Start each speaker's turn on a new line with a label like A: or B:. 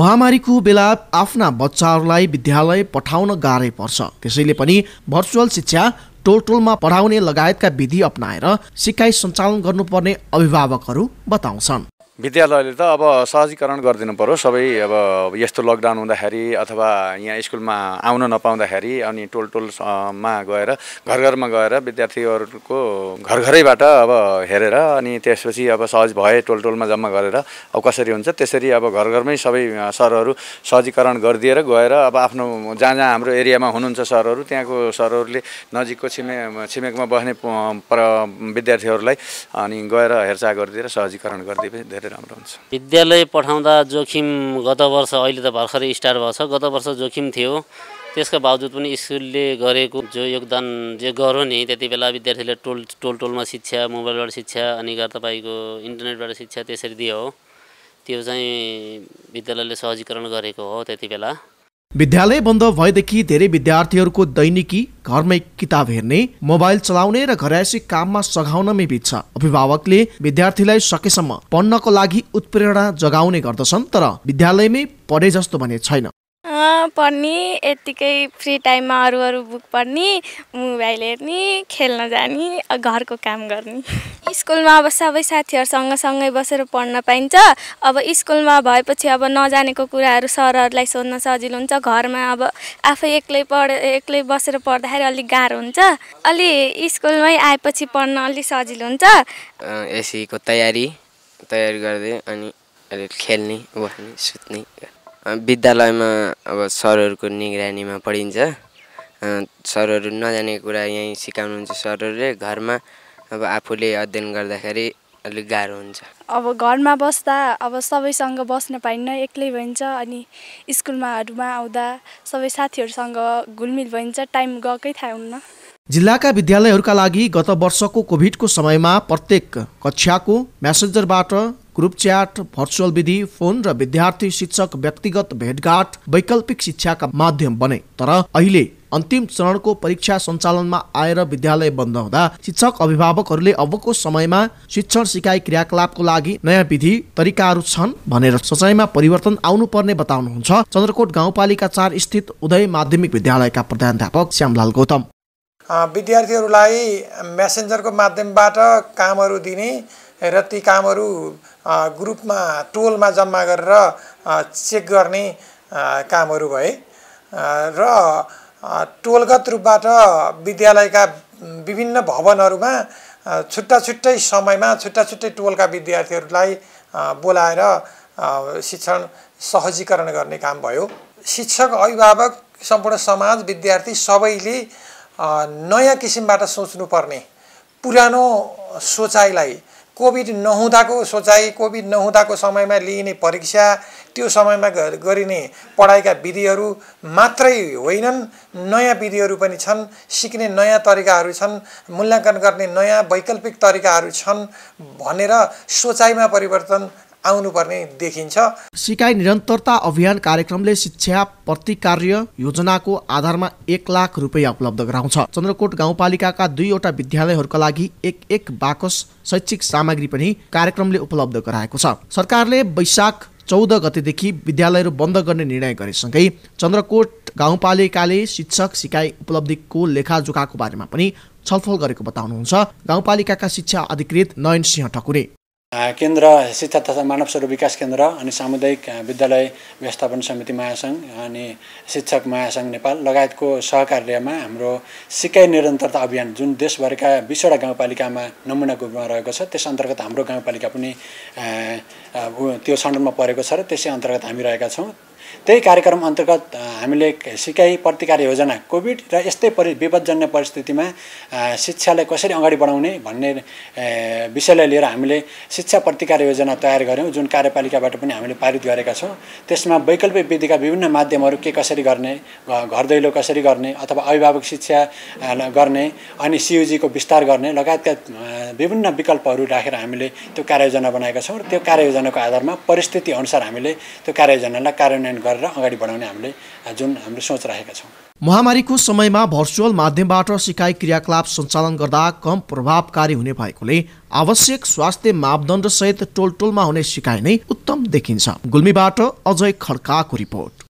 A: महामारीको बेला आफ्ना बच्चाहरूलाई विद्यालय पठाउन गाह्रै पर्छ त्यसैले पनि भर्चुअल शिक्षा टोल टोलमा पढाउने लगायतका विधि अप्नाएर सिकाइ सञ्चालन गर्नुपर्ने अभिभावकहरू बताउँछन्
B: विद्यालयले त अब सहजीकरण गरिदिनु पऱ्यो सबै अब यस्तो लकडाउन हुँदाखेरि अथवा यहाँ स्कुलमा आउन नपाउँदाखेरि अनि टोल टोलमा गएर घर घरमा गएर विद्यार्थीहरूको घर घरैबाट अब हेरेर अनि त्यसपछि अब सहज भए टोल टोलमा जम्मा गरेर अब कसरी हुन्छ त्यसरी अब घर घरमै सबै सरहरू सहजीकरण गरिदिएर गएर अब आफ्नो जहाँ जहाँ हाम्रो एरियामा हुनुहुन्छ सरहरू त्यहाँको सरहरूले नजिकको छिमे छिमेकमा बस्ने विद्यार्थीहरूलाई अनि गएर हेरचाह गरिदिएर सहजीकरण गरिदिए धेरै धेरै राम्रो हुन्छ विद्यालय पठाउँदा
C: जोखिम गत वर्ष अहिले त भर्खरै स्टार्ट भएको छ गत वर्ष जोखिम थियो त्यसको बावजुद पनि स्कुलले गरेको जो योगदान जे गर्यो नि त्यति बेला विद्यार्थीले टोल टोल टोलमा शिक्षा मोबाइलबाट शिक्षा अनि तपाईँको इन्टरनेटबाट शिक्षा त्यसरी दियो हो त्यो चाहिँ विद्यालयले सहजीकरण गरेको हो त्यति बेला
A: विद्यालय बन्द भएदेखि धेरै विद्यार्थीहरूको दैनिकी घरमै किताब हेर्ने मोबाइल चलाउने र घरयासी काममा सघाउनमै बित्छ अभिभावकले विद्यार्थीलाई सकेसम्म पढ्नको लागि उत्प्रेरणा जगाउने गर्दछन् तर विद्यालयमै पढे जस्तो भने छैन
C: पढ्ने यत्तिकै फ्री टाइममा अरू अरू बुक पढ्ने मोबाइल हेर्ने खेल्न जाने घरको काम गर्ने स्कुलमा अब सबै साथीहरूसँग सँगै बसेर पढ्न पाइन्छ अब स्कुलमा भएपछि अब नजानेको कुराहरू सरहरूलाई सोध्न सजिलो हुन्छ घरमा अब आफै एक्लै पढ एक्लै बसेर पढ्दाखेरि अलिक गाह्रो हुन्छ अलि स्कुलमै आएपछि पढ्न अलिक सजिलो हुन्छ एसीको तयारी तयारी गर्दै अनि अलिक खेल्ने सुत्ने विद्यालयमा अब सरहरूको निगरानीमा पढिन्छ सरहरू नजाने कुरा यहीँ सिकाउनुहुन्छ सरहरूले घरमा अब आफूले अध्ययन गर्दाखेरि अलिक गाह्रो हुन्छ
D: अब घरमा बस्दा अब सबैसँग बस्न पाइन्न एक्लै भइन्छ अनि स्कुलमाहरूमा आउँदा सबै साथीहरूसँग घुलमिल भइन्छ टाइम गएकै थाहा हुन्न
A: जिल्लाका विद्यालयहरूका लागि गत वर्षको कोभिडको समयमा प्रत्येक कक्षाको म्यासेन्जरबाट ग्रुप च्याट भर्चुअल विधि फोन र विद्यार्थी शिक्षक व्यक्तिगत भेटघाट वैकल्पिक शिक्षाका माध्यम बने तर अहिले अन्तिम चरणको परीक्षा सञ्चालनमा आएर विद्यालय बन्द हुँदा शिक्षक अभिभावकहरूले अबको समयमा शिक्षण सिकाइ क्रियाकलापको लागि नयाँ विधि तरिकाहरू छन् भनेर सोचाइमा परिवर्तन आउनुपर्ने बताउनुहुन्छ चन्द्रकोट गाउँपालिका चार स्थित उदय माध्यमिक विद्यालयका प्रधान श्यामलाल गौतम
C: विद्यार्थीहरूलाई म्यासेन्जरको माध्यमबाट कामहरू दिने र ती कामहरू ग्रुपमा टोलमा जम्मा गरेर चेक गर्ने कामहरू भए र टोलगत रूपबाट विद्यालयका विभिन्न भवनहरूमा छुट्टा छुट्टै समयमा छुट्टा छुट्टै टोलका विद्यार्थीहरूलाई बोलाएर शिक्षण सहजीकरण गर्ने काम भयो शिक्षक अभिभावक सम्पूर्ण समाज विद्यार्थी सबैले नयाँ किसिमबाट सोच्नुपर्ने पुरानो सोचाइलाई कोभिड नहुँदाको सोचाइ कोभिड नहुँदाको समयमा लिइने परीक्षा त्यो समयमा गरिने पढाइका विधिहरू मात्रै होइनन् नयाँ विधिहरू पनि छन् सिक्ने नयाँ तरिकाहरू छन् मूल्याङ्कन गर्ने नयाँ वैकल्पिक तरिकाहरू छन् भनेर सोचाइमा परिवर्तन आउनुपर्ने देखिन्छ
A: सिकाइ निरन्तरता अभियान कार्यक्रमले शिक्षा प्रति कार्य योजनाको आधारमा एक लाख रुपियाँ उपलब्ध गराउँछ चन्द्रकोट गाउँपालिकाका दुईवटा विद्यालयहरूका लागि एक एक बाकस शैक्षिक सामग्री पनि कार्यक्रमले उपलब्ध गराएको छ सरकारले वैशाख चौध गतेदेखि विद्यालयहरू बन्द गर्ने निर्णय गरेसँगै चन्द्रकोट गाउँपालिकाले शिक्षक सिकाइ उपलब्धिको लेखाजोखाको बारेमा पनि छलफल गरेको बताउनुहुन्छ गाउँपालिकाका शिक्षा अधिकृत नयन सिंह ठकुरे
D: केन्द्र शिक्षा तथा मानव स्वरूप विकास केन्द्र अनि सामुदायिक विद्यालय व्यवस्थापन समिति महासङ्घ अनि शिक्षक महासङ्घ नेपाल लगायतको सहकार्यमा हाम्रो सिकाइ निरन्तरता अभियान जुन देशभरिका बिसवटा गाउँपालिकामा नमुनाको रूपमा रहेको छ त्यस अन्तर्गत हाम्रो गाउँपालिका पनि त्यो सन्दर्भमा परेको छ र त्यसै अन्तर्गत हामी रहेका छौँ त्यही कार्यक्रम अन्तर्गत हामीले सिकाइ प्रतिकार योजना कोभिड र यस्तै परि विपदजन्य परिस्थितिमा शिक्षालाई कसरी अगाडि बढाउने भन्ने विषयलाई लिएर हामीले शिक्षा प्रतिकार योजना तयार गऱ्यौँ जुन कार्यपालिकाबाट पनि हामीले पारित गरेका छौँ त्यसमा वैकल्पिक विधिका विभिन्न माध्यमहरू के कसरी गर्ने घर दैलो कसरी गर्ने अथवा अभिभावक शिक्षा गर्ने अनि सियुजीको विस्तार गर्ने लगायतका विभिन्न विकल्पहरू राखेर हामीले त्यो कार्ययोजना बनाएका छौँ र त्यो कार्ययोजनाको आधारमा परिस्थितिअनुसार हामीले त्यो कार्ययोजनालाई कार्यान्वयन कार्यान्वयन गरेर अगाडि बढाउने हामीले जुन हामीले सोच राखेका छौँ
A: महामारीको समयमा भर्चुअल माध्यमबाट सिकाइ क्रियाकलाप सञ्चालन गर्दा कम प्रभावकारी हुने भएकोले आवश्यक स्वास्थ्य मापदण्ड सहित टोल टोलमा हुने सिकाइ नै उत्तम देखिन्छ गुल्मीबाट अजय खड्काको रिपोर्ट